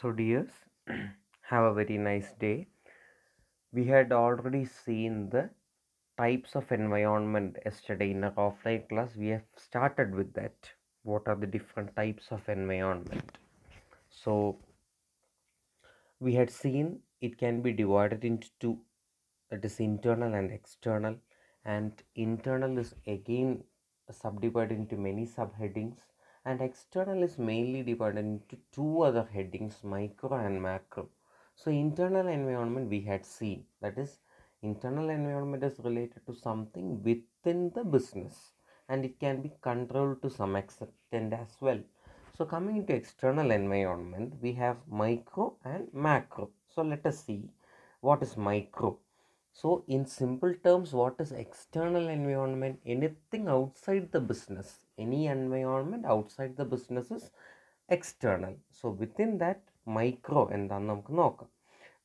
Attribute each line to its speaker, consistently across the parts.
Speaker 1: So, dears, have a very nice day. We had already seen the types of environment yesterday in our offline class. We have started with that. What are the different types of environment? So, we had seen it can be divided into two that is internal and external and internal is again subdivided into many subheadings and external is mainly divided into two other headings micro and macro so internal environment we had seen that is internal environment is related to something within the business and it can be controlled to some extent as well so coming to external environment we have micro and macro so let us see what is micro so in simple terms what is external environment anything outside the business any environment outside the business is external. So within that micro and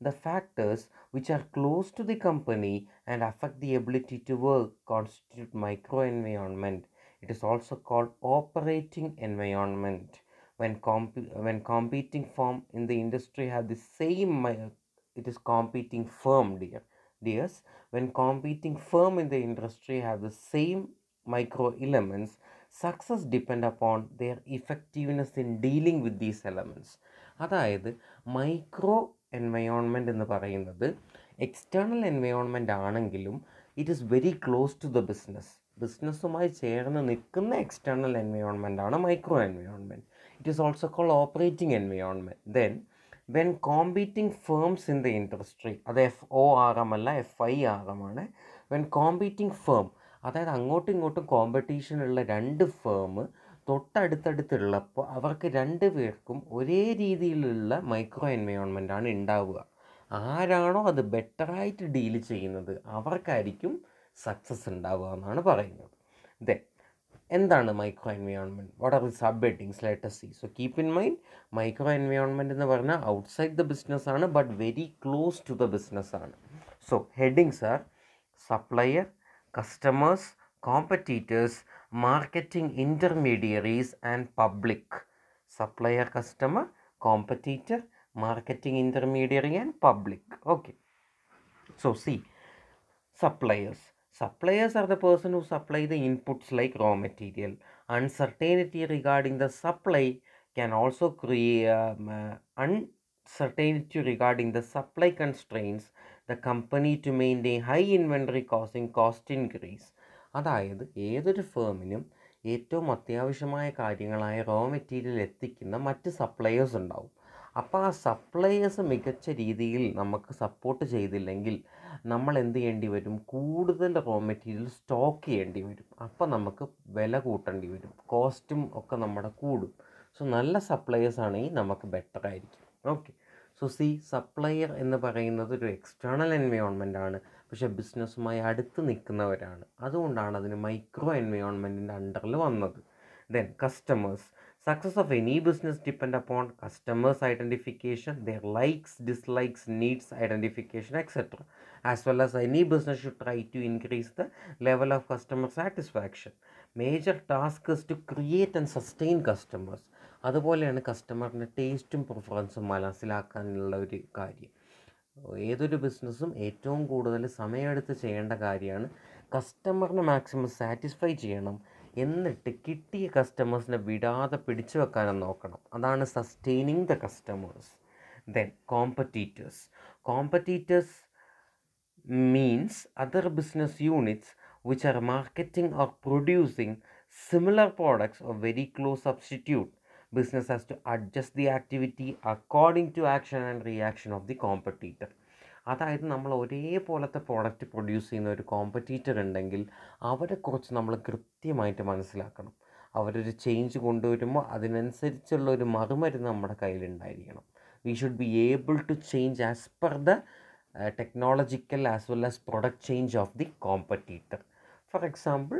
Speaker 1: the factors which are close to the company and affect the ability to work constitute micro environment. It is also called operating environment. When, comp when competing firm in the industry have the same, it is competing firm, dear, dears. When competing firm in the industry have the same micro elements success depend upon their effectiveness in dealing with these elements അതായത് micro environment എന്ന് പറയുന്നത് external environment ആണെങ്കിലും it is very close to the business ബിസിനസ്സുമായി ചേർന്ന് നിൽക്കുന്ന external environment ആണ് micro environment it is also call operating environment then when competing firms in the industry അത് F O R M അല്ല F I R M ആണ് when competing firm അതായത് അങ്ങോട്ടും ഇങ്ങോട്ടും കോമ്പറ്റീഷനുള്ള രണ്ട് ഫേം തൊട്ടടുത്തടുത്തുള്ളപ്പോൾ അവർക്ക് രണ്ട് പേർക്കും ഒരേ രീതിയിലുള്ള മൈക്രോ എൻവയോൺമെൻറ്റാണ് ഉണ്ടാവുക ആരാണോ അത് ബെറ്ററായിട്ട് ഡീൽ ചെയ്യുന്നത് അവർക്കായിരിക്കും സക്സസ് ഉണ്ടാവുക എന്നാണ് പറയുന്നത് ദെൻ എന്താണ് micro environment what are the sub headings letter C so keep in mind micro environment എന്ന് പറഞ്ഞാൽ ഔട്ട്സൈഡ് ദ ബിസിനസ് ആണ് but very close to the business ആണ് so headings are supplier customers, competitors, marketing intermediaries and public. Supplier, customer, competitor, marketing intermediary and public. Okay. So see, suppliers. Suppliers are the person who supply the inputs like raw material. Uncertainty regarding the supply can also create um, uh, uncertainty regarding the supply constraints the company to maintain high inventory causing cost increase അതായത് ഏതൊരു ഫേമിനും ഏറ്റവും അത്യാവശ്യമായ കാര്യങ്ങളായ raw material എത്തിക്കുന്ന മറ്റ് suppliers ഉണ്ടാവും അപ്പോൾ ആ suppliers മികച്ച രീതിയിൽ നമുക്ക് സപ്പോർട്ട് ചെയ്തില്ലെങ്കിൽ നമ്മൾ എന്ത് ചെയ്യേണ്ടി വരും കൂടുതൽ റോ മെറ്റീരിയൽ സ്റ്റോക്ക് ചെയ്യേണ്ടി വരും അപ്പോൾ നമുക്ക് വില കൂട്ടേണ്ടി വരും കോസ്റ്റും ഒക്കെ നമ്മുടെ കൂടും സോ നല്ല സപ്ലയേഴ്സ് ആണെങ്കിൽ നമുക്ക് ബെറ്റർ ആയിരിക്കും ഓക്കെ സോ സി സപ്ലയർ എന്ന് പറയുന്നത് ഒരു എക്സ്റ്റേണൽ എൻവയോൺമെൻ്റ് ആണ് പക്ഷേ ബിസിനസ്സുമായി അടുത്ത് നിൽക്കുന്നവരാണ് അതുകൊണ്ടാണ് അതിന് മൈക്രോ എൻവയോൺമെൻറ്റിൻ്റെ അണ്ടറിൽ വന്നത് then customers success of any business depend upon customers identification their likes dislikes needs identification etcetera as well as any business should try to increase the level of customer satisfaction major task is to create and sustain customers അതുപോലെയാണ് കസ്റ്റമറിൻ്റെ ടേസ്റ്റും പ്രിഫറൻസും മനസ്സിലാക്കാനുള്ള ഒരു കാര്യം ഏതൊരു ബിസിനസ്സും ഏറ്റവും കൂടുതൽ സമയമെടുത്ത് ചെയ്യേണ്ട കാര്യമാണ് കസ്റ്റമറിനെ മാക്സിമം സാറ്റിസ്ഫൈ ചെയ്യണം എന്നിട്ട് കിട്ടിയ കസ്റ്റമേഴ്സിനെ വിടാതെ പിടിച്ചു വെക്കാനും നോക്കണം അതാണ് sustaining the customers then competitors competitors means other business units which are marketing or producing similar products or very close substitute business has to adjust the activity according to action and reaction of the competitor അതായത് നമ്മൾ ഒരേപോലത്തെ product produce ചെയ്യുന്ന ഒരു competitor ഉണ്ടെങ്കിൽ അവരെക്കുറിച്ച് നമ്മൾ കൃത്യമായിട്ട് മനസ്സിലാക്കണം അവരൊരു ചേഞ്ച് കൊണ്ടുവരുമ്പോൾ അതിനനുസരിച്ചുള്ള ഒരു മറുമരുന്ന് നമ്മുടെ കയ്യിലുണ്ടായിരിക്കണം we should be able to change as per the technological as well as product change of the competitor for example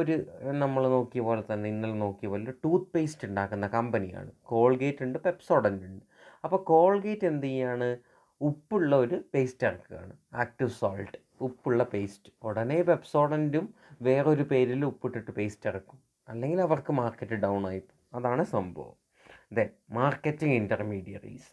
Speaker 1: ഒരു നമ്മൾ നോക്കിയ പോലെ തന്നെ ഇന്നലെ നോക്കിയ പോലെ ടൂത്ത് പേസ്റ്റ് ഉണ്ടാക്കുന്ന കമ്പനിയാണ് കോൾഗേറ്റ് ഉണ്ട് പെപ്സോഡൻ്റ് ഉണ്ട് അപ്പോൾ കോൾഗേറ്റ് എന്ത് ചെയ്യാണ് ഉപ്പുള്ള ഒരു പേസ്റ്റ് ഇറക്കുകയാണ് ആക്റ്റീവ് സോൾട്ട് ഉപ്പുള്ള പേസ്റ്റ് ഉടനെ പെപ്സോഡൻറ്റും വേറൊരു പേരിൽ ഉപ്പിട്ടിട്ട് പേസ്റ്റ് ഇറക്കും അല്ലെങ്കിൽ അവർക്ക് മാർക്കറ്റ് ഡൗൺ ആയിപ്പോൾ അതാണ് സംഭവം then marketing intermediaries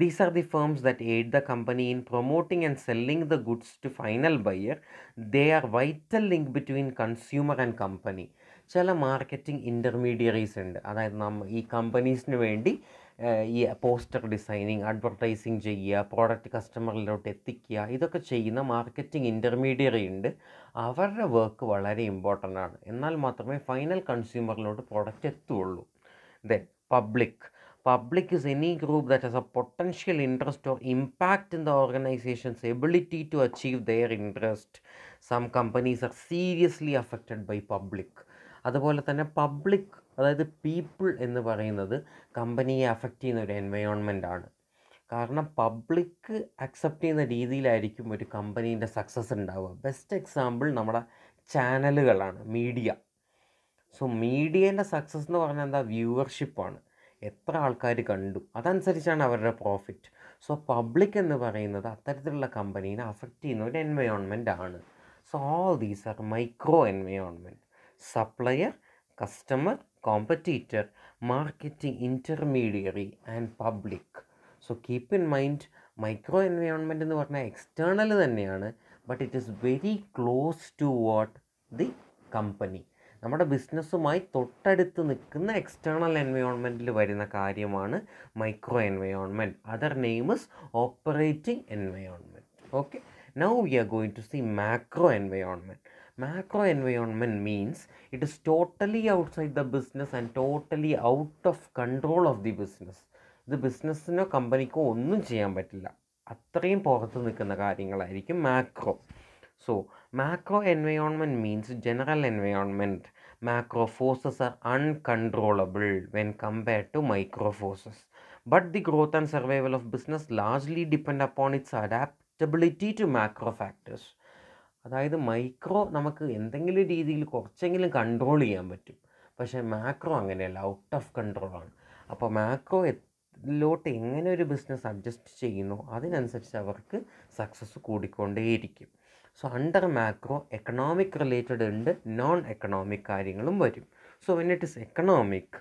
Speaker 1: These are the firms that aid the company in promoting and selling the goods to final buyer. They are vital link between consumer and company. ചില marketing intermediaries ഉണ്ട് അതായത് നമ്മ ഈ കമ്പനീസിന് വേണ്ടി ഈ പോസ്റ്റർ ഡിസൈനിങ് അഡ്വർടൈസിങ് ചെയ്യുക product കസ്റ്റമറിലോട്ട് എത്തിക്കുക ഇതൊക്കെ ചെയ്യുന്ന മാർക്കറ്റിംഗ് ഇൻ്റർമീഡിയറി ഉണ്ട് അവരുടെ വർക്ക് വളരെ ഇമ്പോർട്ടൻ്റ് ആണ് എന്നാൽ മാത്രമേ ഫൈനൽ കൺസ്യൂമറിലോട്ട് പ്രോഡക്റ്റ് എത്തുള്ളൂ then public public is any group that has a potential interest or impact in the organizations ability to achieve their interest some companies are seriously affected by public അതുപോലെ തന്നെ public അതായത് people എന്ന് പറയുന്നത് കമ്പനിയെ affect ചെയ്യുന്ന ഒരു environment ആണ് കാരണം പബ്ലിക് അക്സെപ്റ്റ് ചെയ്യുന്ന രീതിയിലായിരിക്കും ഒരു കമ്പനീൻ്റെ സക്സസ് ഉണ്ടാവുക ബെസ്റ്റ് എക്സാമ്പിൾ നമ്മുടെ ചാനലുകളാണ് മീഡിയ സോ മീഡിയേൻ്റെ സക്സസ് എന്ന് പറഞ്ഞാൽ എന്താ വ്യൂവർഷിപ്പാണ് എത്ര ആൾക്കാർ കണ്ടു അതനുസരിച്ചാണ് അവരുടെ പ്രോഫിറ്റ് സോ പബ്ലിക് എന്ന് പറയുന്നത് അത്തരത്തിലുള്ള കമ്പനീനെ അഫക്റ്റ് ചെയ്യുന്ന ഒരു എൻവയോൺമെൻ്റ് ആണ് so all these are micro environment supplier customer competitor marketing intermediary and public so keep in mind micro environment എന്ന് പറഞ്ഞാൽ എക്സ്റ്റേണൽ തന്നെയാണ് but it is very close to what the company നമ്മുടെ ബിസിനസ്സുമായി തൊട്ടടുത്ത് നിൽക്കുന്ന എക്സ്റ്റേണൽ എൻവയോൺമെൻറ്റിൽ വരുന്ന കാര്യമാണ് micro environment other names operating environment okay now we are going to see macro environment macro environment means it is totally outside the business and totally out of control of the business ഇത് ബിസിനസ്സിനോ കമ്പനിക്കോ ഒന്നും ചെയ്യാൻ പറ്റില്ല അത്രയും പുറത്ത് നിൽക്കുന്ന കാര്യങ്ങളായിരിക്കും macro so macro environment means general environment macrophages are uncontrollable when compared to microphages. But the growth and survival of business largely depend upon its adaptability to macro factors. അതായത് മൈക്രോ നമുക്ക് എന്തെങ്കിലും രീതിയിൽ കുറച്ചെങ്കിലും കൺട്രോൾ ചെയ്യാൻ പറ്റും പക്ഷേ macro അങ്ങനെയല്ല out of കൺട്രോളാണ് അപ്പോൾ മാക്രോ ലോട്ട് എങ്ങനെ ഒരു ബിസിനസ് അഡ്ജസ്റ്റ് ചെയ്യുന്നു അതിനനുസരിച്ച് അവർക്ക് സക്സസ് കൂടിക്കൊണ്ടേയിരിക്കും so under macro economic related ഉണ്ട് നോൺ എക്കണോമിക് കാര്യങ്ങളും വരും so when it is economic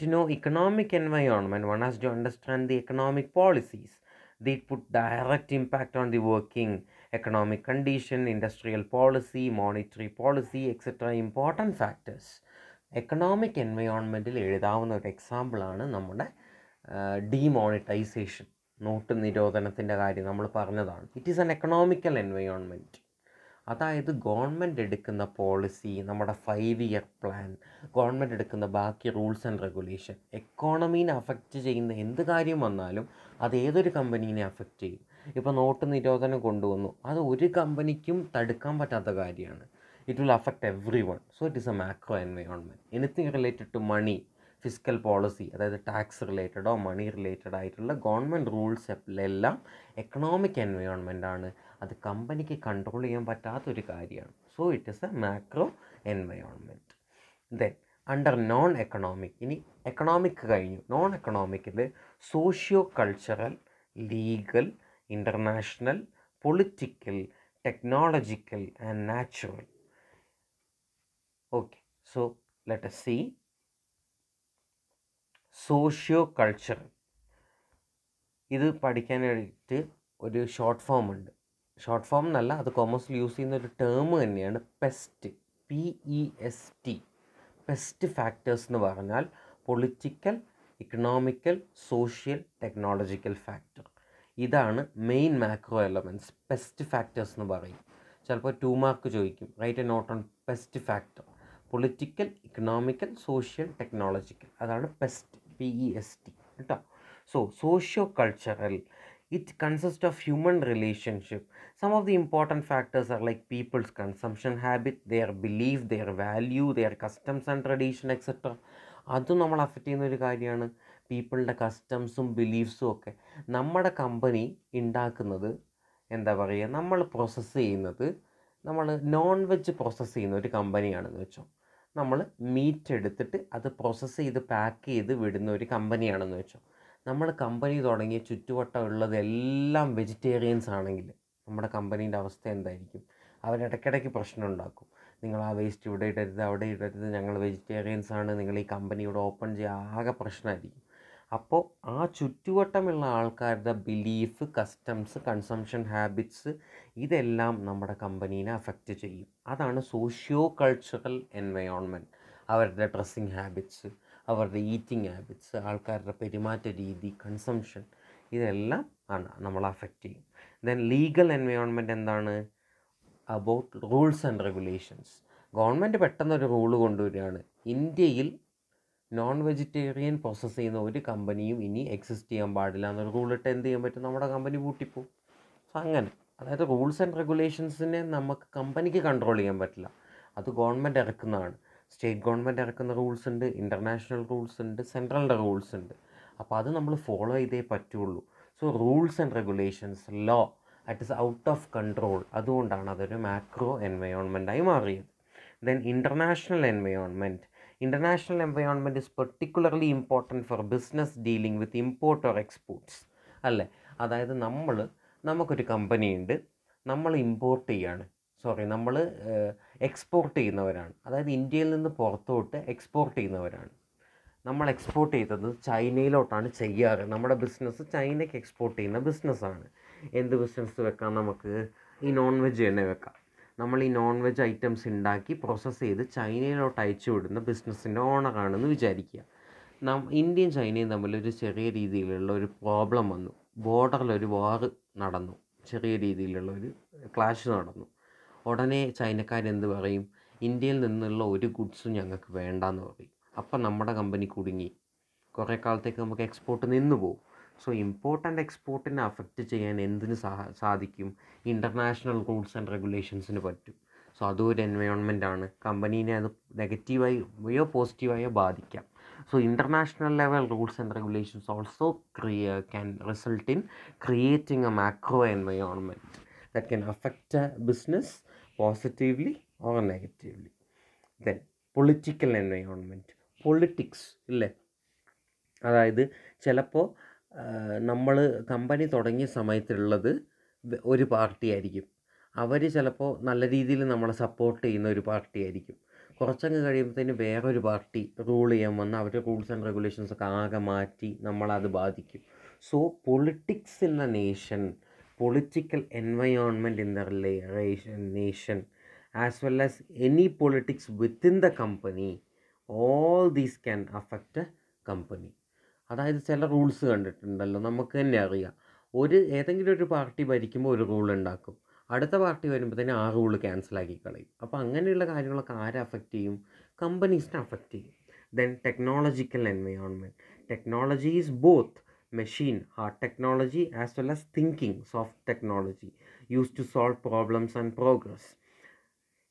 Speaker 1: to know economic environment one has to understand the economic policies the put direct impact on the working economic condition industrial policy monetary policy etcetera important factors economic എൻവയോൺമെൻറ്റിൽ എഴുതാവുന്ന ഒരു എക്സാമ്പിളാണ് നമ്മുടെ demonetisation uh, not നിരോധനത്തിൻ്റെ കാര്യം നമ്മൾ പറഞ്ഞതാണ് it is an economical environment അതായത് government എടുക്കുന്ന പോളിസി നമ്മുടെ ഫൈവ് ഇയർ പ്ലാൻ ഗവൺമെൻറ് എടുക്കുന്ന ബാക്കി റൂൾസ് ആൻഡ് റെഗുലേഷൻ എക്കോണമീനെ അഫക്റ്റ് ചെയ്യുന്ന എന്ത് കാര്യം വന്നാലും അത് ഏതൊരു കമ്പനീനെ അഫക്റ്റ് ചെയ്യും ഇപ്പോൾ നോട്ട് നിരോധനം കൊണ്ടുവന്നു അത് ഒരു കമ്പനിക്കും തടുക്കാൻ പറ്റാത്ത കാര്യമാണ് it will affect every one so it is a macro environment anything related to money physical policy അതായത് ടാക്സ് റിലേറ്റഡോ മണി റിലേറ്റഡ് ആയിട്ടുള്ള ഗവൺമെൻറ് റൂൾസ് എല്ലാം എക്കണോമിക് എൻവയോൺമെൻറ്റാണ് അത് കമ്പനിക്ക് കൺട്രോൾ ചെയ്യാൻ പറ്റാത്തൊരു കാര്യമാണ് so it is a macro environment then under non economic ഇനി എക്കണോമിക് കഴിഞ്ഞു നോൺ എക്കണോമിക്കിൽ socio cultural legal international political technological and natural okay so let's see socio culture ഇത് പഠിക്കാനായിട്ട് ഒരു ഷോർട്ട് ഫോം ഉണ്ട് ഷോർട്ട് ഫോം എന്നല്ല അത് കോമേഴ്സിൽ യൂസ് ചെയ്യുന്ന ഒരു ടേം തന്നെയാണ് PEST P E S T PEST factors എന്ന് പറഞ്ഞാൽ political economical social technological factor ഇതാണ് main macro elements PEST factors എന്ന് പറയും ചിലപ്പോൾ ടു മാർക്ക് ചോദിക്കും write a note on PEST factor political economical social technological അതാണ് PEST P E S T കേട്ടോ so socio cultural It consists of human relationship. Some of the important factors are like people's consumption habit, their belief, their value, their customs and tradition, etc. അതും നമ്മൾ affect ചെയ്യുന്ന ഒരു കാര്യമാണ് പീപ്പിളുടെ കസ്റ്റംസും ബിലീഫ്സും ഒക്കെ നമ്മുടെ company ഉണ്ടാക്കുന്നത് എന്താ പറയുക നമ്മൾ പ്രോസസ്സ് ചെയ്യുന്നത് നമ്മൾ നോൺ വെജ് പ്രോസസ്സ് ചെയ്യുന്ന ഒരു കമ്പനിയാണെന്ന് വെച്ചോ നമ്മൾ മീറ്റ് എടുത്തിട്ട് അത് പ്രോസസ്സ് ചെയ്ത് പാക്ക് ചെയ്ത് വിടുന്ന ഒരു കമ്പനിയാണെന്ന് വെച്ചോ നമ്മൾ കമ്പനി തുടങ്ങിയ ചുറ്റുവട്ടം ഉള്ളത് എല്ലാം വെജിറ്റേറിയൻസ് ആണെങ്കിൽ നമ്മുടെ കമ്പനീൻ്റെ അവസ്ഥ എന്തായിരിക്കും അവരിടയ്ക്കിടയ്ക്ക് പ്രശ്നം ഉണ്ടാക്കും നിങ്ങൾ ആ വേസ്റ്റ് ഇവിടെ ഇടരുത് അവിടെ ഇടരുത് ഞങ്ങൾ വെജിറ്റേറിയൻസ് ആണ് നിങ്ങൾ ഈ കമ്പനി ഇവിടെ ഓപ്പൺ ചെയ്യുക ആകെ പ്രശ്നമായിരിക്കും അപ്പോൾ ആ ചുറ്റുവട്ടമുള്ള ആൾക്കാരുടെ ബിലീഫ് കസ്റ്റംസ് കൺസംഷൻ ഹാബിറ്റ്സ് ഇതെല്ലാം നമ്മുടെ കമ്പനീനെ അഫക്റ്റ് ചെയ്യും അതാണ് സോഷ്യോ കൾച്ചറൽ എൻവയോൺമെൻറ്റ് അവരുടെ ഡ്രസ്സിങ് ഹാബിറ്റ്സ് അവരുടെ ഈറ്റിംഗ് ഹാബിറ്റ്സ് ആൾക്കാരുടെ പെരുമാറ്റ രീതി കൺസംഷൻ ഇതെല്ലാം ആണ് നമ്മൾ അഫക്റ്റ് ചെയ്യും ദെൻ ലീഗൽ എൻവയോൺമെൻറ്റ് എന്താണ് about rules and regulations government പെട്ടെന്നൊരു റൂള് കൊണ്ടുവരികയാണ് ഇന്ത്യയിൽ നോൺ വെജിറ്റേറിയൻ പ്രോസസ്സ് ചെയ്യുന്ന ഒരു കമ്പനിയും ഇനി എക്സിസ്റ്റ് ചെയ്യാൻ പാടില്ല എന്നൊരു റൂളിട്ട് എന്ത് ചെയ്യാൻ പറ്റും നമ്മുടെ കമ്പനി പൂട്ടിപ്പോവും സോ അങ്ങനെ അതായത് റൂൾസ് ആൻഡ് റെഗുലേഷൻസിനെ നമുക്ക് കമ്പനിക്ക് കൺട്രോൾ ചെയ്യാൻ പറ്റില്ല അത് ഗവൺമെൻറ് ഇറക്കുന്നതാണ് സ്റ്റേറ്റ് ഗവൺമെൻറ് ഇറക്കുന്ന റൂൾസ് ഉണ്ട് ഇൻ്റർനാഷണൽ റൂൾസ് ഉണ്ട് സെൻട്രലിൻ്റെ റൂൾസ് ഉണ്ട് അപ്പോൾ അത് നമ്മൾ ഫോളോ ചെയ്തേ പറ്റുള്ളൂ so rules and regulations law at is out of control അതുകൊണ്ടാണ് അതൊരു മാക്രോ എൻവയോൺമെൻറ്റായി മാറിയത് then international environment international environment is particularly important for business dealing with import or exports അല്ലേ അതായത് നമ്മൾ നമുക്കൊരു കമ്പനി ഉണ്ട് നമ്മൾ ഇമ്പോർട്ട് ചെയ്യാണ് സോറി നമ്മൾ എക്സ്പോർട്ട് ചെയ്യുന്നവരാണ് അതായത് ഇന്ത്യയിൽ നിന്ന് പുറത്തോട്ട് എക്സ്പോർട്ട് ചെയ്യുന്നവരാണ് നമ്മൾ എക്സ്പോർട്ട് ചെയ്തത് ചൈനയിലോട്ടാണ് ചെയ്യാറ് നമ്മുടെ ബിസിനസ് ചൈനയ്ക്ക് എക്സ്പോർട്ട് ചെയ്യുന്ന ബിസിനസ്സാണ് എന്ത് ബിസിനസ് വെക്കാം നമുക്ക് ഈ നോൺ വെജ് തന്നെ വെക്കാം നമ്മൾ ഈ നോൺ വെജ് ഐറ്റംസ് ഉണ്ടാക്കി പ്രോസസ്സ് ചെയ്ത് ചൈനയിലോട്ട് അയച്ചു വിടുന്ന ബിസിനസ്സിൻ്റെ ഓണറാണെന്ന് വിചാരിക്കുക നാം ഇന്ത്യയും ചൈനയും തമ്മിൽ ഒരു ചെറിയ രീതിയിലുള്ള ഒരു പ്രോബ്ലം വന്നു ബോർഡറിൽ ഒരു വാർ നടന്നു ചെറിയ രീതിയിലുള്ള ഒരു ക്ലാഷ് നടന്നു ഉടനെ ചൈനക്കാരെന്ത് പറയും ഇന്ത്യയിൽ നിന്നുള്ള ഒരു ഗുഡ്സും ഞങ്ങൾക്ക് വേണ്ടെന്ന് പറയും അപ്പം നമ്മുടെ കമ്പനി കുടുങ്ങി കുറേ കാലത്തേക്ക് നമുക്ക് എക്സ്പോർട്ട് നിന്ന് പോകും സോ ഇമ്പോർട്ട് ആൻഡ് എക്സ്പോർട്ടിനെ അഫക്റ്റ് ചെയ്യാൻ എന്തിന് സാധിക്കും ഇൻ്റർനാഷണൽ റൂൾസ് ആൻഡ് റെഗുലേഷൻസിന് പറ്റും സോ അതും ഒരു ആണ് കമ്പനീനെ അത് നെഗറ്റീവായോ പോസിറ്റീവായോ ബാധിക്കാം so international level rules and regulations also create can result in creating a macro environment that can affect a business positively or negatively then political environment politics ഇല്ലേ അതായത് ചിലപ്പോൾ നമ്മൾ കമ്പനി തുടങ്ങിയ സമയത്തുള്ളത് ഒരു പാർട്ടി ആയിരിക്കും അവർ ചിലപ്പോൾ നല്ല രീതിയിൽ നമ്മളെ സപ്പോർട്ട് ചെയ്യുന്ന ഒരു പാർട്ടി ആയിരിക്കും കുറച്ചങ്ങ് കഴിയുമ്പോഴത്തേന് വേറൊരു പാർട്ടി റൂൾ ചെയ്യാൻ വന്ന് അവരുടെ റൂൾസ് ആൻഡ് റെഗുലേഷൻസ് ഒക്കെ ആകെ മാറ്റി നമ്മളത് ബാധിക്കും so politics in the nation political environment in the relation nation as well as any politics within the company all these can affect company അതായത് ചില റൂൾസ് കണ്ടിട്ടുണ്ടല്ലോ നമുക്ക് തന്നെ അറിയാം ഒരു ഏതെങ്കിലും ഒരു പാർട്ടി ഭരിക്കുമ്പോൾ ഒരു റൂൾ ഉണ്ടാക്കും അടുത്ത പാർട്ടി തന്നെ ആ റൂൾ ക്യാൻസലാക്കി കളയും അപ്പോൾ അങ്ങനെയുള്ള കാര്യങ്ങളൊക്കെ ആരെ അഫക്റ്റ് ചെയ്യും കമ്പനീസിനെ അഫക്റ്റ് ചെയ്യും then technological environment technology is both machine hard technology as well as thinking soft technology use to solve problems and progress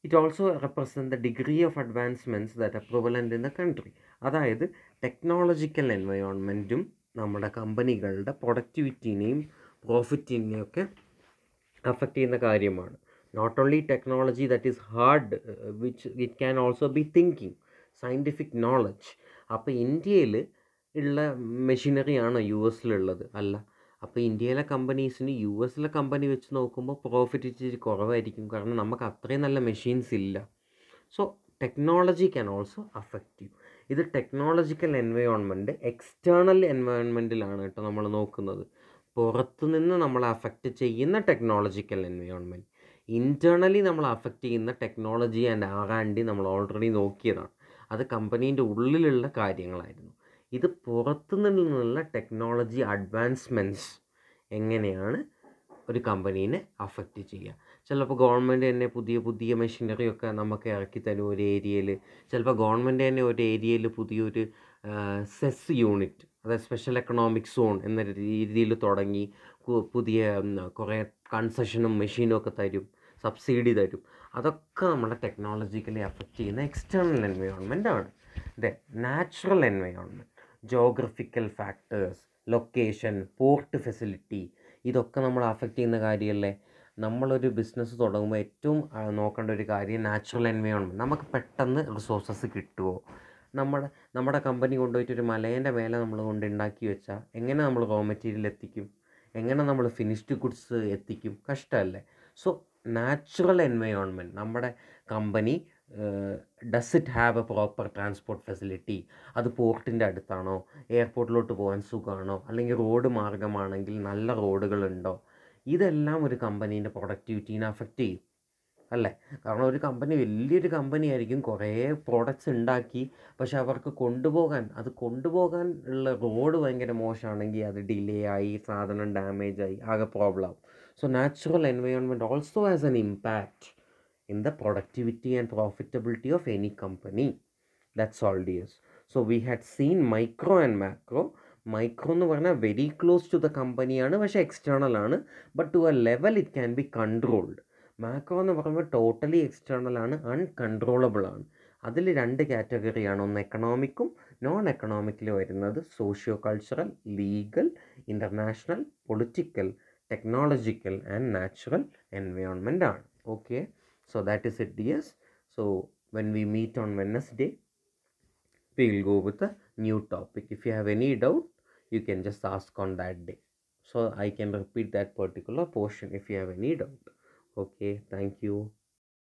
Speaker 1: it also represent the degree of advancements that are in the country അതായത് technological എൻവയോൺമെൻറ്റും നമ്മുടെ കമ്പനികളുടെ പ്രൊഡക്ടിവിറ്റീനെയും പ്രോഫിറ്റിനെയും ഒക്കെ affect ചെയ്യുന്ന കാര്യമാണ് not only technology that is hard which it can also be thinking scientific knowledge അപ്പോൾ ഇന്ത്യയിൽ ഉള്ള മെഷീനറിയാണ് യു എസിലുള്ളത് അല്ല അപ്പോൾ ഇന്ത്യയിലെ കമ്പനീസിന് യു എസിലെ കമ്പനി വെച്ച് നോക്കുമ്പോൾ പ്രോഫിറ്റ് ഇച്ചിരി കുറവായിരിക്കും കാരണം നമുക്ക് അത്രയും നല്ല മെഷീൻസ് ഇല്ല so technology can also affect you ഇത് ടെക്നോളജിക്കൽ എൻവയോൺമെൻറ്റ് എക്സ്റ്റേണൽ എൻവയോൺമെൻറ്റിലാണ് കേട്ടോ നമ്മൾ നോക്കുന്നത് പുറത്തുനിന്ന് നമ്മൾ അഫക്റ്റ് ചെയ്യുന്ന ടെക്നോളജിക്കൽ എൻവയോൺമെൻറ്റ് ഇൻറ്റേർണലി നമ്മൾ അഫക്റ്റ് ചെയ്യുന്ന ടെക്നോളജി ആൻഡ് ആർ നമ്മൾ ഓൾറെഡി നോക്കിയതാണ് അത് കമ്പനീൻ്റെ ഉള്ളിലുള്ള കാര്യങ്ങളായിരുന്നു ഇത് പുറത്തു നിന്നുള്ള ടെക്നോളജി അഡ്വാൻസ്മെൻറ്റ്സ് എങ്ങനെയാണ് ഒരു കമ്പനീനെ അഫക്റ്റ് ചെയ്യുക ചിലപ്പോൾ ഗവൺമെൻറ് തന്നെ പുതിയ പുതിയ മെഷീനറിയൊക്കെ നമുക്ക് ഇറക്കി തരും ഒരു ഏരിയയിൽ ചിലപ്പോൾ ഗവൺമെൻറ് തന്നെ ഒരു ഏരിയയിൽ പുതിയൊരു സെസ് യൂണിറ്റ് അതായത് സ്പെഷ്യൽ എക്കണോമിക് സോൺ എന്ന രീതിയിൽ തുടങ്ങി പുതിയ കുറേ കൺസെഷനും മെഷീനും ഒക്കെ തരും സബ്സിഡി തരും അതൊക്കെ നമ്മുടെ ടെക്നോളജിക്കലി അഫക്റ്റ് ചെയ്യുന്ന എക്സ്റ്റേണൽ എൻവയോൺമെൻറ്റാണ് then natural environment geographical factors location port facility ഇതൊക്കെ നമ്മൾ അഫക്റ്റ് ചെയ്യുന്ന കാര്യമല്ലേ നമ്മളൊരു ബിസിനസ് തുടങ്ങുമ്പോൾ ഏറ്റവും നോക്കേണ്ട ഒരു കാര്യം നാച്ചുറൽ എൻവയോൺമെൻറ്റ് നമുക്ക് പെട്ടെന്ന് റിസോഴ്സസ് കിട്ടുമോ നമ്മുടെ നമ്മുടെ കമ്പനി കൊണ്ടുപോയിട്ട് ഒരു മലേൻ്റെ മേലെ നമ്മൾ കൊണ്ട് ഉണ്ടാക്കി വെച്ചാൽ എങ്ങനെ നമ്മൾ റോ മെറ്റീരിയൽ എത്തിക്കും എങ്ങനെ നമ്മൾ ഫിനിഷ്ഡ് ഗുഡ്സ് എത്തിക്കും കഷ്ടമല്ലേ സോ നാച്ചുറൽ എൻവയോൺമെൻറ്റ് നമ്മുടെ company does it have a proper transport facility അത് പോർട്ടിൻ്റെ അടുത്താണോ എയർപോർട്ടിലോട്ട് പോകാൻ സുഖമാണോ അല്ലെങ്കിൽ റോഡ് മാർഗമാണെങ്കിൽ നല്ല റോഡുകളുണ്ടോ ഇതെല്ലാം ഒരു കമ്പനീൻ്റെ പ്രൊഡക്ടിവിറ്റീനെ അഫക്റ്റ് ചെയ്യും അല്ലേ കാരണം ഒരു കമ്പനി വലിയൊരു കമ്പനി ആയിരിക്കും കുറേ പ്രോഡക്റ്റ്സ് ഉണ്ടാക്കി പക്ഷെ അവർക്ക് കൊണ്ടുപോകാൻ അത് കൊണ്ടുപോകാൻ ഉള്ള റോഡ് ഭയങ്കര മോശമാണെങ്കിൽ അത് ഡിലേ ആയി സാധനം ഡാമേജ് ആയി ആകെ പ്രോബ്ലം ആവും so natural environment also as an impact in the productivity and profitability of any company that's all dears so we had seen micro and macro micro എന്ന് പറഞ്ഞാൽ വെരി ക്ലോസ് ടു ദ കമ്പനിയാണ് പക്ഷേ external ആണ് but to a level it can be controlled macro എന്ന് പറയുമ്പോൾ totally external ആണ് uncontrollable ആണ് അതിൽ രണ്ട് കാറ്റഗറിയാണ് ഒന്ന് എക്കണോമിക്കും നോൺ എക്കണോമിക്കിൽ വരുന്നത് socio cultural legal international political technological and natural environment ആണ് okay so that is it dears so when we meet on wednesday we will go with a new topic if you have any doubt you can just ask on that day so i can repeat that particular portion if you have any doubt okay thank you